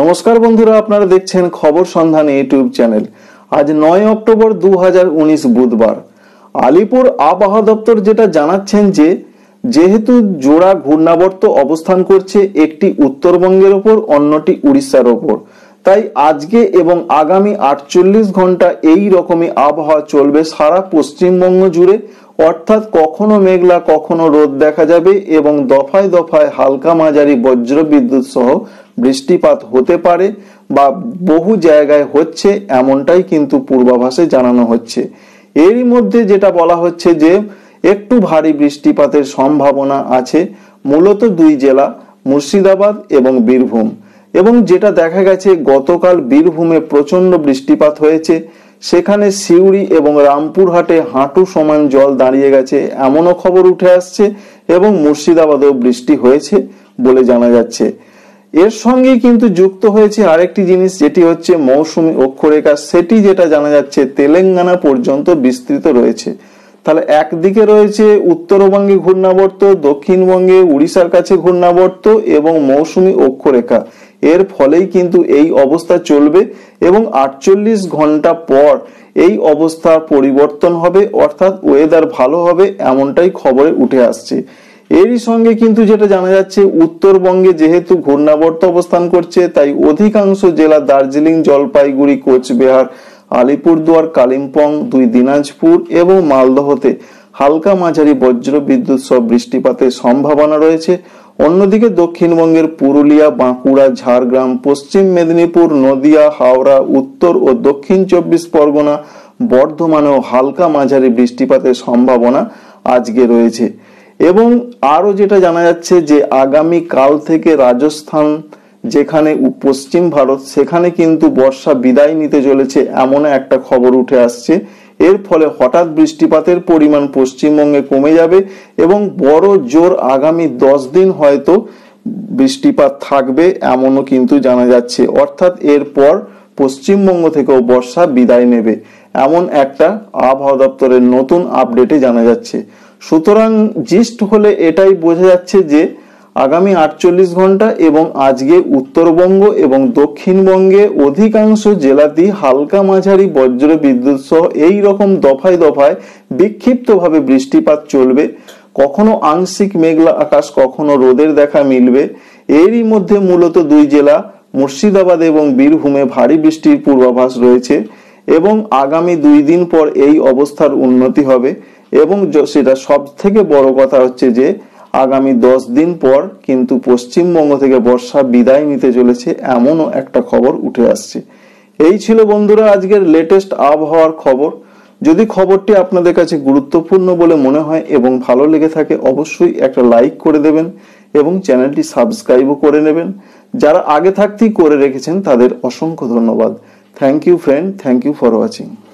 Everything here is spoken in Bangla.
নমস্কার বন্ধুরা আপনারা দেখছেন খবর সন্ধানে ইউটিউব চ্যানেল আজ নয় অক্টোবর দু বুধবার আলিপুর আবহাওয়া দপ্তর যেটা জানাচ্ছেন যে যেহেতু জোড়া ঘূর্ণাবর্ত অবস্থান করছে একটি উত্তরবঙ্গের ওপর অন্যটি উড়িষ্যার ওপর তাই আজকে এবং আগামী আটচল্লিশ ঘন্টা এই রকমই আবহাওয়া চলবে সারা পশ্চিমবঙ্গ জুড়ে অর্থাৎ কখনো মেঘলা কখনো রোদ দেখা যাবে এবং দফায় দফায় হালকা মাঝারি বজ্র বিদ্যুৎ সহ বৃষ্টিপাত হতে পারে বা বহু জায়গায় হচ্ছে এমনটাই কিন্তু পূর্বাভাসে জানানো হচ্ছে এরই মধ্যে যেটা বলা হচ্ছে যে একটু ভারী বৃষ্টিপাতের সম্ভাবনা আছে মূলত দুই জেলা মুর্শিদাবাদ এবং বীরভূম এবং যেটা দেখা গেছে গতকাল বীরভূমে প্রচণ্ড বৃষ্টিপাত হয়েছে সেখানে সিউড়ি এবং রামপুরহাটে হাঁটু সমান জল দাঁড়িয়ে গেছে এমনও খবর উঠে আসছে এবং মুর্শিদাবাদেও বৃষ্টি হয়েছে বলে জানা যাচ্ছে এর সঙ্গে কিন্তু যুক্ত হয়েছে আরেকটি জিনিস যেটি হচ্ছে মৌসুমি অক্ষরেখা সেটি যেটা জানা যাচ্ছে তেলেঙ্গানা পর্যন্ত বিস্তৃত রয়েছে তাহলে একদিকে রয়েছে উত্তরবঙ্গে ঘূর্ণাবর্ত দক্ষিণবঙ্গে উড়িষ্যার কাছে ঘূর্ণাবর্ত এবং মৌসুমি অক্ষরেখা এর ফলেই কিন্তু এই অবস্থা চলবে এবং আটচল্লিশ ঘন্টা পর এই অবস্থার পরিবর্তন হবে অর্থাৎ ওয়েদার ভালো হবে এমনটাই খবরে উঠে আসছে এরই সঙ্গে কিন্তু যেটা জানা যাচ্ছে উত্তরবঙ্গে যেহেতু ঘূর্ণাবর্ত অবস্থান করছে তাই অধিকাংশ জেলা দার্জিলিং জলপাইগুড়ি কোচবিহার আলিপুরদুয়ার কালিম্পং দুই দিনাজপুর এবং মালদহতে হালকা মাঝারি বজ্র বিদ্যুৎ সহ বৃষ্টিপাতের সম্ভাবনা রয়েছে অন্যদিকে দক্ষিণবঙ্গের পুরুলিয়া বাঁকুড়া ঝাড়গ্রাম পশ্চিম মেদিনীপুর নদিয়া হাওড়া উত্তর ও দক্ষিণ চব্বিশ পরগনা বর্ধমানেও হালকা মাঝারি বৃষ্টিপাতের সম্ভাবনা আজকে রয়েছে এবং আরও যেটা জানা যাচ্ছে যে আগামী কাল থেকে রাজস্থান যেখানে পশ্চিম ভারত সেখানে কিন্তু বর্ষা বিদায় নিতে চলেছে এমন একটা খবর উঠে আসছে এর ফলে হঠাৎ বৃষ্টিপাতের পরিমাণ পশ্চিমবঙ্গে কমে যাবে এবং বড় জোর আগামী দশ দিন হয়তো বৃষ্টিপাত থাকবে এমনও কিন্তু জানা যাচ্ছে অর্থাৎ এরপর পশ্চিমবঙ্গ থেকেও বর্ষা বিদায় নেবে এমন একটা আবহাওয়া দপ্তরের নতুন আপডেটে জানা যাচ্ছে সুতরাং জিস্ট হলে এটাই বোঝা যাচ্ছে যে আগামী আটচল্লিশ ঘন্টা এবং আজকে উত্তরবঙ্গ এবং দক্ষিণবঙ্গে অধিকাংশ জেলাতেই হালকা মাঝারি বজ্র বিদ্যুৎ সহ এই রকম দফায় দফায় বিক্ষিপ্তভাবে বৃষ্টিপাত চলবে কখনো আংশিক মেঘলা আকাশ কখনো রোদের দেখা মিলবে এরই মধ্যে মূলত দুই জেলা মুর্শিদাবাদ এবং বীরভূমে ভারী বৃষ্টির পূর্বাভাস রয়েছে এবং আগামী দুই দিন পর এই অবস্থার উন্নতি হবে এবং সেটা সব থেকে বড় কথা হচ্ছে যে আগামী দশ দিন পর কিন্তু পশ্চিমবঙ্গ থেকে বর্ষা বিদায় নিতে চলেছে এমনও একটা খবর উঠে আসছে এই ছিল বন্ধুরা আজকের লেটেস্ট আবহাওয়ার খবর যদি খবরটি আপনাদের কাছে গুরুত্বপূর্ণ বলে মনে হয় এবং ভালো লেগে থাকে অবশ্যই একটা লাইক করে দেবেন এবং চ্যানেলটি সাবস্ক্রাইবও করে নেবেন যারা আগে থাকতেই করে রেখেছেন তাদের অসংখ্য ধন্যবাদ Thank you friend. Thank you for watching.